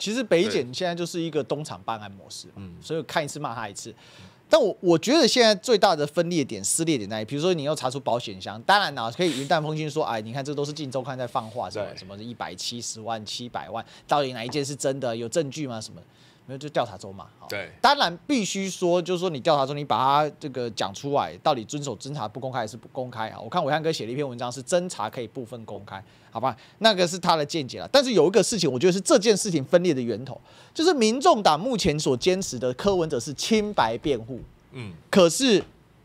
其实北检现在就是一个东厂办案模式，嗯，所以看一次骂他一次。但我我觉得现在最大的分裂点、撕裂点在，比如说你要查出保险箱，当然呢可以云淡风轻说，哎，你看这都是《镜周刊》在放话什么什么一百七十万、七百万，到底哪一件是真的？有证据吗？什么？那就调查中嘛，对，当然必须说，就是说你调查中，你把它这个讲出来，到底遵守侦查不公开还是不公开啊？我看伟汉哥写了一篇文章，是侦查可以部分公开，好吧？那个是他的见解了。但是有一个事情，我觉得是这件事情分裂的源头，就是民众党目前所坚持的柯文哲是清白辩护，嗯，可是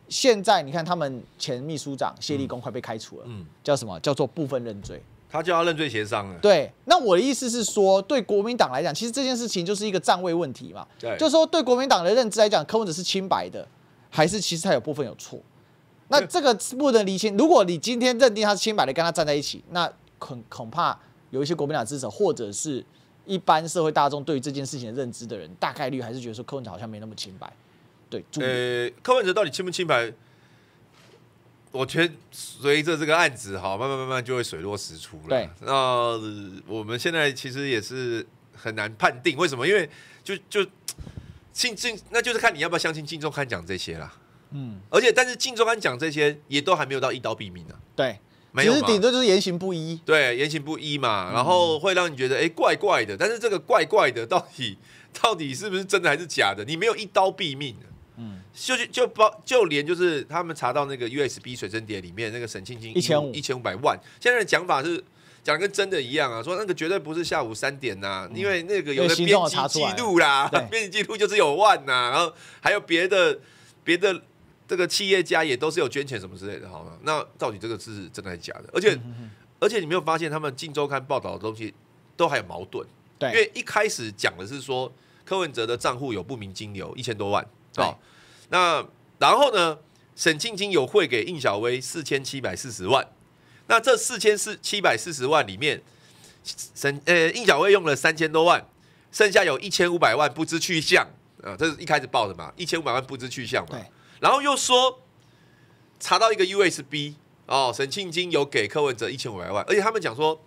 现在你看，他们前秘书长谢立功快被开除了，嗯，叫什么？叫做部分认罪。他就要认罪协商了。对，那我的意思是说，对国民党来讲，其实这件事情就是一个站位问题嘛。对，就是说对国民党的认知来讲，柯文哲是清白的，还是其实他有部分有错？那这个不能理清。如果你今天认定他是清白的，跟他站在一起，那恐恐怕有一些国民党支持或者是一般社会大众对于这件事情的认知的人，大概率还是觉得说柯文哲好像没那么清白。对，呃，柯文哲到底清不清白？我觉得随着这个案子哈，慢慢慢慢就会水落石出了。对，那我们现在其实也是很难判定为什么，因为就就敬敬，那就是看你要不要相信敬忠刊讲这些啦。嗯，而且但是敬忠刊讲这些也都还没有到一刀毙命啊。对，没有，其实顶多就是言行不一。对，言行不一嘛，然后会让你觉得哎，怪怪的。但是这个怪怪的到底到底是不是真的还是假的？你没有一刀毙命嗯，就就就包就连就是他们查到那个 USB 水真碟里面那个沈庆庆一千五一千五百万，现在的讲法是讲跟真的一样啊，说那个绝对不是下午三点呐，因为那个有的编辑记录啦，编辑记录就是有万呐，然后还有别的别的这个企业家也都是有捐钱什么之类的，好吗？那到底这个是真的还是假的？而且而且你没有发现他们《竞周刊》报道的东西都还有矛盾？对，因为一开始讲的是说柯文哲的账户有不明金流一千多万。哦，那然后呢？沈庆金有汇给应小薇四千七百四十万，那这四千四七百四十万里面，沈呃应小薇用了三千多万，剩下有一千五百万不知去向啊。这是一开始报的嘛？一千五百万不知去向嘛？然后又说查到一个 USB 哦，沈庆金有给柯文哲一千五百万，而且他们讲说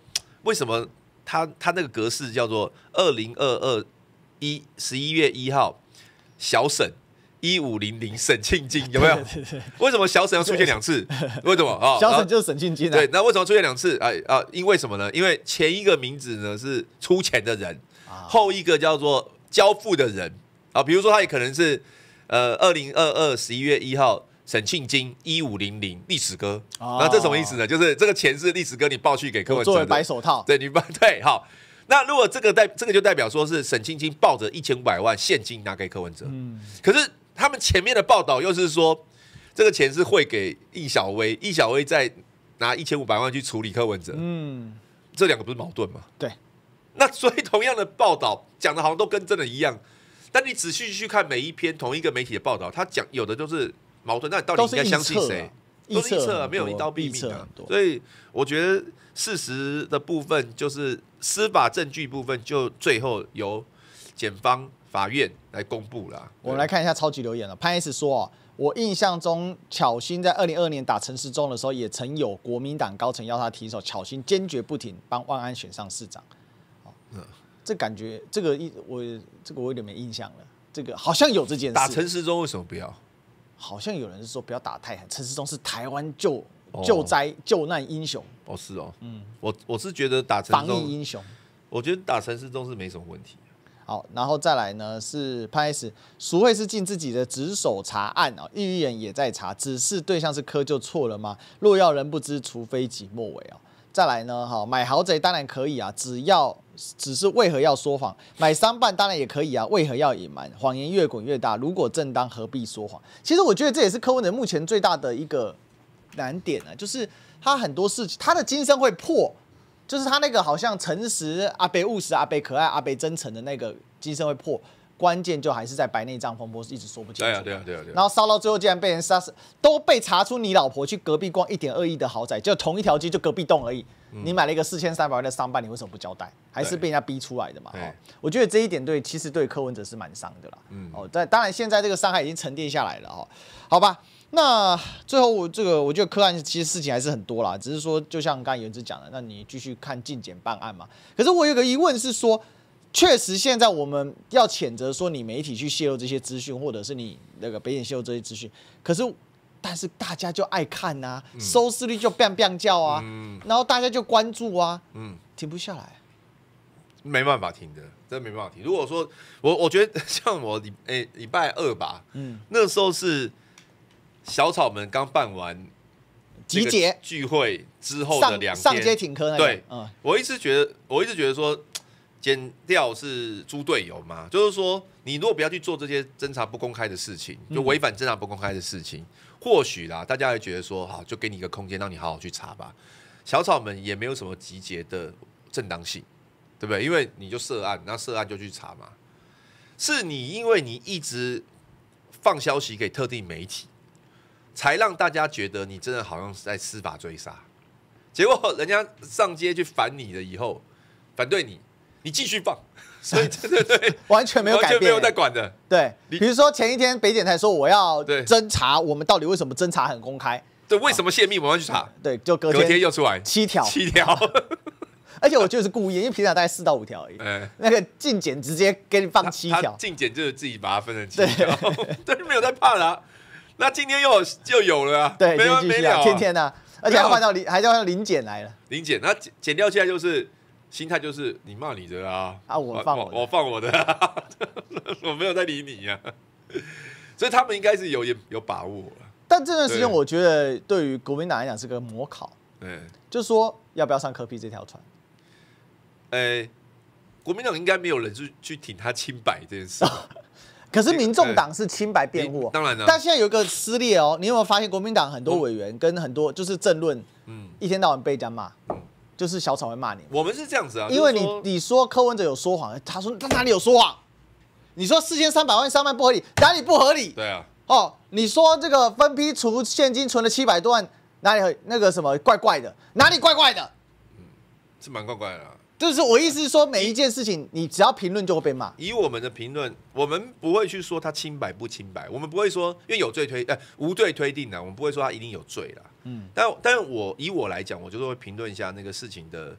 为什么他他那个格式叫做二零二二一十一月一号小沈。一五零零沈庆金 有没有？为什么小沈要出现两次？为什么啊？小沈就是沈庆金啊。对，那为什么出现两次啊？啊，因为什么呢？因为前一个名字呢是出钱的人，后一个叫做交付的人啊。比如说，他也可能是呃，二零二二十一月一号，沈庆金一五零零历史哥。那这什么意思呢？就是这个钱是历史哥你抱去给柯文哲的白手套。对，你抱 对好。那如果这个代这个就代表说是沈庆金抱着一千五百万现金拿给柯文哲。嗯，可是。他们前面的报道又是说，这个钱是汇给易小薇，易小薇再拿一千五百万去处理柯文哲。嗯，这两个不是矛盾吗？对。那所以同样的报道讲的好像都跟真的一样，但你仔细去看每一篇同一个媒体的报道，他讲有的就是矛盾。那到底应该相信谁？都是臆测，没有一刀毙命的。所以我觉得事实的部分就是司法证据部分，就最后由检方。法院来公布了，我们来看一下超级留言了。潘 s 说啊，我印象中巧心在二零二年打陈时中的时候，也曾有国民党高层要他停手，巧心坚决不停，帮万安选上市长。哦，嗯，这感觉这个一我这个我有点没印象了。这个好像有这件事。打陈时中为什么不要？好像有人是说不要打太狠。陈时中是台湾救救灾救难英雄。哦，是哦，嗯，我我是觉得打陈防疫英雄。我觉得打陈时中是没什么问题。好，然后再来呢？是潘 s，赎会是尽自己的职守查案啊，议人也在查，只是对象是柯就错了吗？若要人不知，除非己莫为啊。再来呢？哈，买豪宅当然可以啊，只要只是为何要说谎？买商办当然也可以啊，为何要隐瞒？谎言越滚越大，如果正当何必说谎？其实我觉得这也是柯文哲目前最大的一个难点啊，就是他很多事情他的今生会破。就是他那个好像诚实、阿贝务实、阿贝可爱、阿贝真诚的那个机身会破，关键就还是在白内障风波是一直说不清楚。对啊对啊对呀。然后烧到最后竟然被人杀死，都被查出你老婆去隔壁逛一点二亿的豪宅，就同一条街就隔壁栋而已。你买了一个四千三百万的商办，你为什么不交代？还是被人家逼出来的嘛。我觉得这一点对，其实对柯文哲是蛮伤的啦。嗯。哦，但当然现在这个伤害已经沉淀下来了哦，好吧。那最后，我这个我觉得柯案其实事情还是很多啦，只是说，就像刚才原子讲的，那你继续看进检办案嘛。可是我有个疑问是说，确实现在我们要谴责说你媒体去泄露这些资讯，或者是你那个北检泄露这些资讯。可是，但是大家就爱看啊，收视率就 bang bang 叫啊，然后大家就关注啊，嗯，停不下来，没办法停的，真没办法停。如果说我，我觉得像我礼诶礼拜二吧，嗯，那时候是。小草们刚办完集结聚会之后的两上街请客，对，嗯，我一直觉得，我一直觉得说，剪掉是猪队友嘛，就是说，你如果不要去做这些侦查不公开的事情，就违反侦查不公开的事情，或许啦，大家会觉得说，好，就给你一个空间，让你好好去查吧。小草们也没有什么集结的正当性，对不对？因为你就涉案，那涉案就去查嘛。是你，因为你一直放消息给特定媒体。才让大家觉得你真的好像是在司法追杀，结果 人家上街去反你了以后，反对你，你继续放，所以对对对，完全没有改变，没有在管的。对，比如说前一天北检台说我要侦查我们到底为什么侦查很公开，对，为什么泄密我们要去查？对，就隔隔天又出来七条，七条，而且我就是故意，因为平常大概四到五条而已。呃，那个进检直接给你放七条，进检就是自己把它分成七条，但是没有在怕啊。那今天又就有了啊！对，没完没了，天天啊，而且换到林，还叫林姐来了。林姐，那减掉，现在就是心态，就是你骂你的啊，啊，我放我我，放我的，我 没有在理你呀。所以他们应该是有有有把握了。但这段时间，我觉得对于国民党来讲是个模考，对，就是说要不要上科比这条船？哎，国民党应该没有人去去挺他清白这件事。可是民众党是清白辩护，当然了。但现在有一个撕裂哦，你有没有发现国民党很多委员跟很多就是政论，嗯，一天到晚被人家骂，就是小草会骂你。我们是这样子啊，因为你你说柯文哲有说谎，他说他哪里有说谎？你说四千三百万上万不合理，哪里不合理？对啊，哦，你说这个分批存现金存了七百多万，哪里那个什么怪怪的？哪里怪怪的？嗯，是蛮怪怪的。就是我意思是说，每一件事情你只要评论就会被骂。以我们的评论，我们不会去说他清白不清白，我们不会说因为有罪推呃无罪推定的，我们不会说他一定有罪了。嗯，但但是我以我来讲，我就是会评论一下那个事情的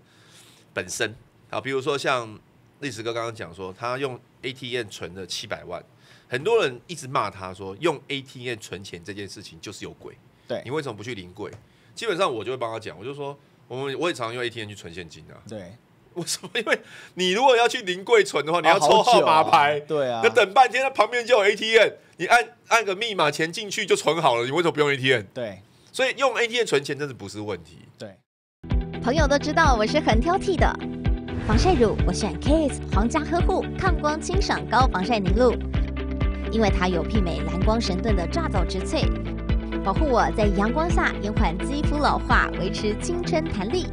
本身。好，比如说像历史哥刚刚讲说，他用 ATM 存了七百万，很多人一直骂他说用 ATM 存钱这件事情就是有鬼。对，你为什么不去临柜？基本上我就会帮他讲，我就说我们我也常用 ATM 去存现金的。对。我 什么？因为你如果要去临柜存的话，你要抽号码牌，对啊，那等半天。那旁边就有 ATM，你按按个密码钱进去就存好了。你为什么不用 ATM？对，所以用 ATM 存钱真的不是问题。对，朋友都知道我是很挑剔的。防晒乳我选 Kiss 皇家呵护抗光清爽高防晒凝露，因为它有媲美蓝光神盾的抓藻植萃，保护我在阳光下延缓肌肤老化，维持青春弹力。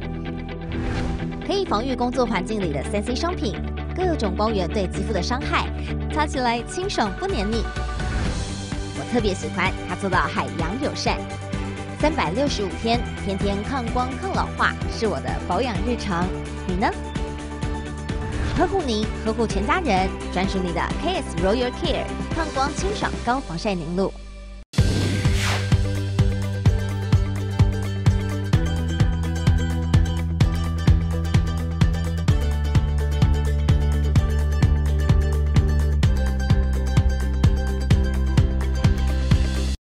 可以防御工作环境里的三 C 商品、各种光源对肌肤的伤害，擦起来清爽不黏腻。我特别喜欢它做到海洋友善，三百六十五天天天抗光抗老化是我的保养日常。你呢？呵护您，呵护全家人，专属你的 K S Royal Care 抗光清爽高防晒凝露。